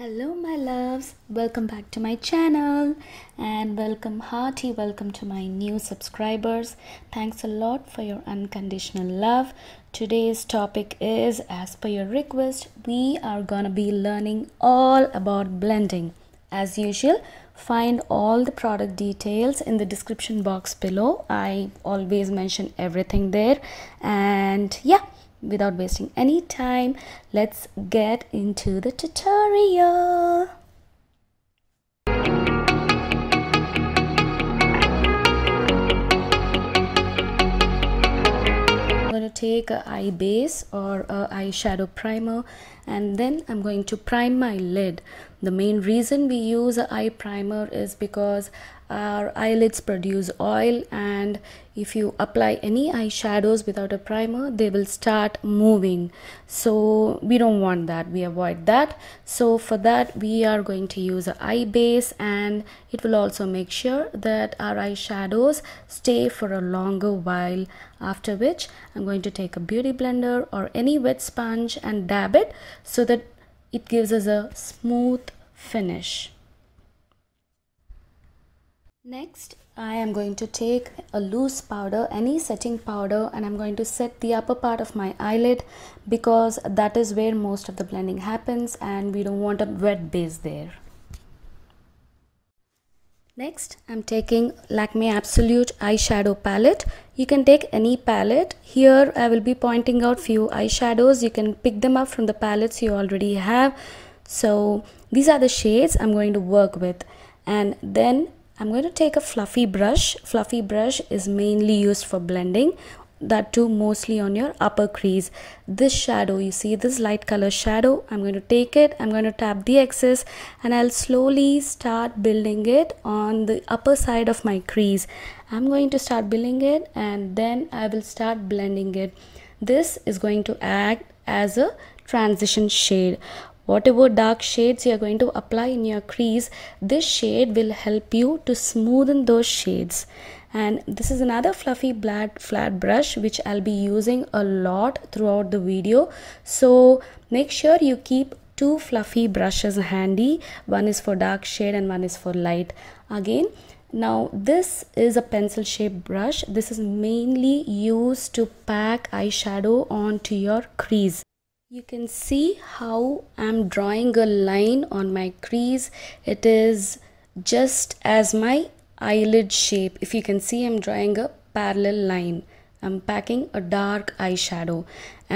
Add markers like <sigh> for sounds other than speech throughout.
hello my loves welcome back to my channel and welcome hearty welcome to my new subscribers thanks a lot for your unconditional love today's topic is as per your request we are gonna be learning all about blending as usual find all the product details in the description box below i always mention everything there and yeah without wasting any time let's get into the tutorial I'm going to take a eye base or a eyeshadow primer and then I'm going to prime my lid the main reason we use a eye primer is because our eyelids produce oil and if you apply any eyeshadows without a primer they will start moving so we don't want that we avoid that so for that we are going to use an eye base and it will also make sure that our eyeshadows stay for a longer while after which I'm going to take a beauty blender or any wet sponge and dab it so that it gives us a smooth finish. Next, I am going to take a loose powder, any setting powder and I'm going to set the upper part of my eyelid because that is where most of the blending happens and we don't want a wet base there. Next, I'm taking Lakme Absolute Eyeshadow Palette. You can take any palette. Here, I will be pointing out few eyeshadows. You can pick them up from the palettes you already have. So, these are the shades I'm going to work with. And then I'm going to take a fluffy brush. Fluffy brush is mainly used for blending that too mostly on your upper crease this shadow you see this light color shadow i'm going to take it i'm going to tap the excess and i'll slowly start building it on the upper side of my crease i'm going to start building it and then i will start blending it this is going to act as a transition shade whatever dark shades you are going to apply in your crease this shade will help you to smoothen those shades and this is another fluffy flat flat brush which I'll be using a lot throughout the video so make sure you keep two fluffy brushes handy one is for dark shade and one is for light again now this is a pencil shaped brush this is mainly used to pack eyeshadow onto your crease you can see how I'm drawing a line on my crease. It is just as my eyelid shape. If you can see, I'm drawing a parallel line. I'm packing a dark eyeshadow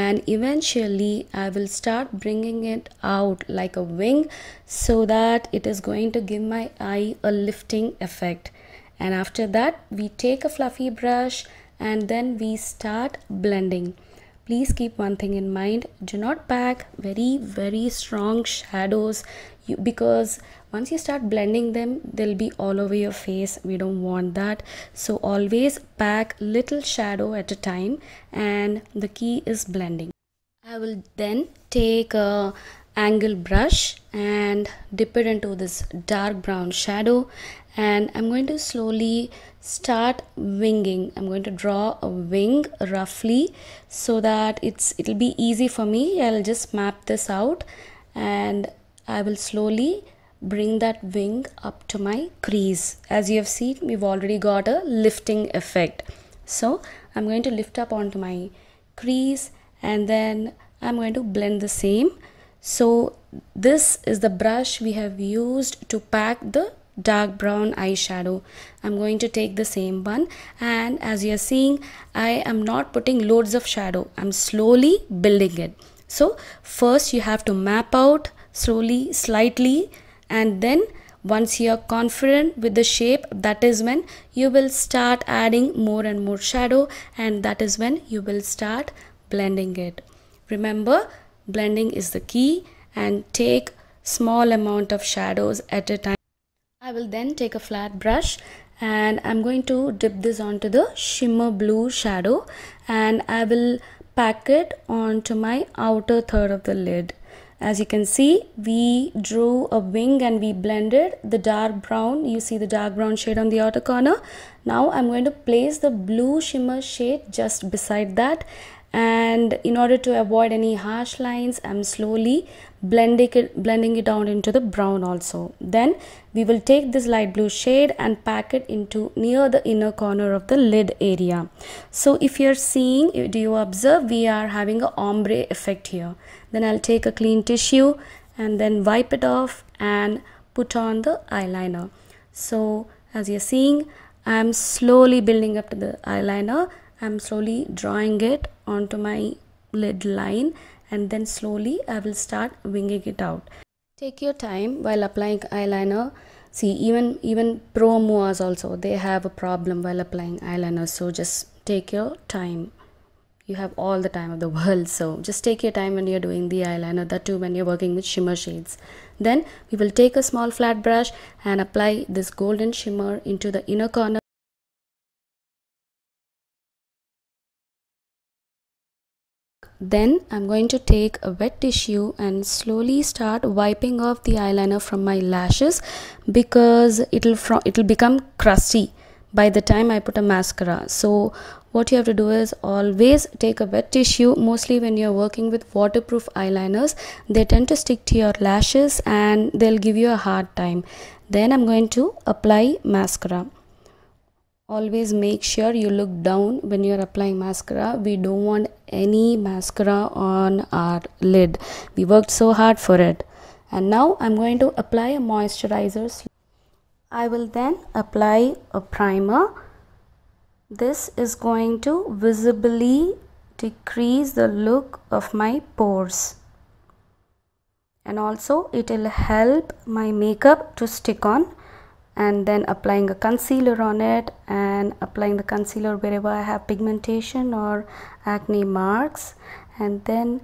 and eventually I will start bringing it out like a wing so that it is going to give my eye a lifting effect. And after that, we take a fluffy brush and then we start blending please keep one thing in mind do not pack very very strong shadows you, because once you start blending them they'll be all over your face we don't want that so always pack little shadow at a time and the key is blending i will then take a angle brush and dip it into this dark brown shadow and I'm going to slowly start winging I'm going to draw a wing roughly so that it's it'll be easy for me I'll just map this out and I will slowly bring that wing up to my crease as you have seen we've already got a lifting effect so I'm going to lift up onto my crease and then I'm going to blend the same so this is the brush we have used to pack the dark brown eyeshadow. I'm going to take the same one and as you're seeing I am not putting loads of shadow. I'm slowly building it. So first you have to map out slowly slightly and then once you are confident with the shape that is when you will start adding more and more shadow and that is when you will start blending it. Remember blending is the key and take small amount of shadows at a time I will then take a flat brush and I'm going to dip this onto the shimmer blue shadow and I will pack it onto my outer third of the lid as you can see we drew a wing and we blended the dark brown you see the dark brown shade on the outer corner now I'm going to place the blue shimmer shade just beside that and in order to avoid any harsh lines i'm slowly blending it blending it down into the brown also then we will take this light blue shade and pack it into near the inner corner of the lid area so if you're seeing do you observe we are having a ombre effect here then i'll take a clean tissue and then wipe it off and put on the eyeliner so as you're seeing i'm slowly building up to the eyeliner I'm slowly drawing it onto my lid line and then slowly I will start winging it out. Take your time while applying eyeliner. See even even pro moas also they have a problem while applying eyeliner so just take your time. You have all the time of the <laughs> world so just take your time when you're doing the eyeliner that too when you're working with shimmer shades. Then we will take a small flat brush and apply this golden shimmer into the inner corner Then I'm going to take a wet tissue and slowly start wiping off the eyeliner from my lashes because it'll from it'll become crusty by the time I put a mascara. So what you have to do is always take a wet tissue mostly when you're working with waterproof eyeliners they tend to stick to your lashes and they'll give you a hard time. Then I'm going to apply mascara always make sure you look down when you're applying mascara we don't want any mascara on our lid we worked so hard for it and now i'm going to apply a moisturizer i will then apply a primer this is going to visibly decrease the look of my pores and also it will help my makeup to stick on and then applying a concealer on it and applying the concealer wherever I have pigmentation or acne marks and then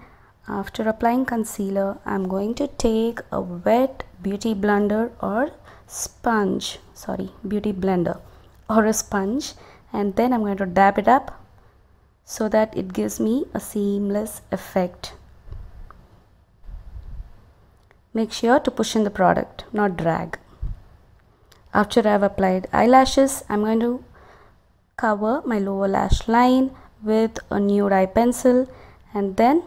after applying concealer I'm going to take a wet beauty blender or sponge sorry beauty blender or a sponge and then I'm going to dab it up so that it gives me a seamless effect make sure to push in the product not drag after I have applied eyelashes I'm going to cover my lower lash line with a nude eye pencil and then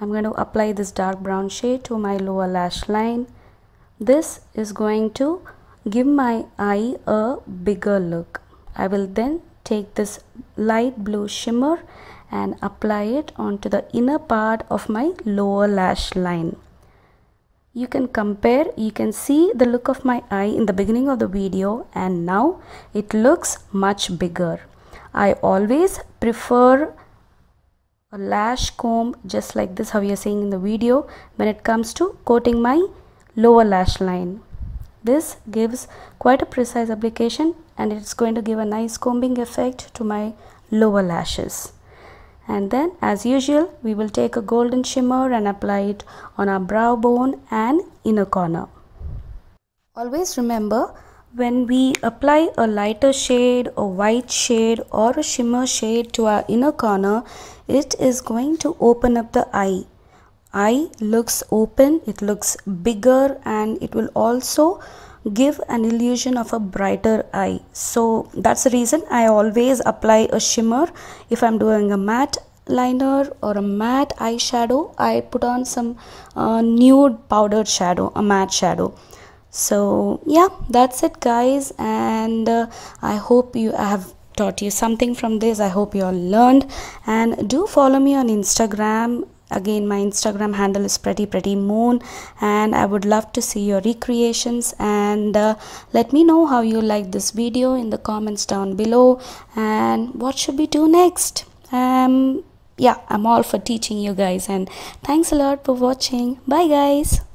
I'm going to apply this dark brown shade to my lower lash line this is going to give my eye a bigger look I will then take this light blue shimmer and apply it onto the inner part of my lower lash line you can compare you can see the look of my eye in the beginning of the video and now it looks much bigger I always prefer a lash comb just like this how you're seeing in the video when it comes to coating my lower lash line this gives quite a precise application and it's going to give a nice combing effect to my lower lashes and then as usual we will take a golden shimmer and apply it on our brow bone and inner corner. Always remember when we apply a lighter shade a white shade or a shimmer shade to our inner corner it is going to open up the eye. Eye looks open, it looks bigger and it will also give an illusion of a brighter eye so that's the reason I always apply a shimmer if I'm doing a matte liner or a matte eyeshadow I put on some uh, nude powdered shadow a matte shadow so yeah that's it guys and uh, I hope you have taught you something from this i hope you all learned and do follow me on instagram again my instagram handle is pretty pretty moon and i would love to see your recreations and uh, let me know how you like this video in the comments down below and what should we do next um yeah i'm all for teaching you guys and thanks a lot for watching bye guys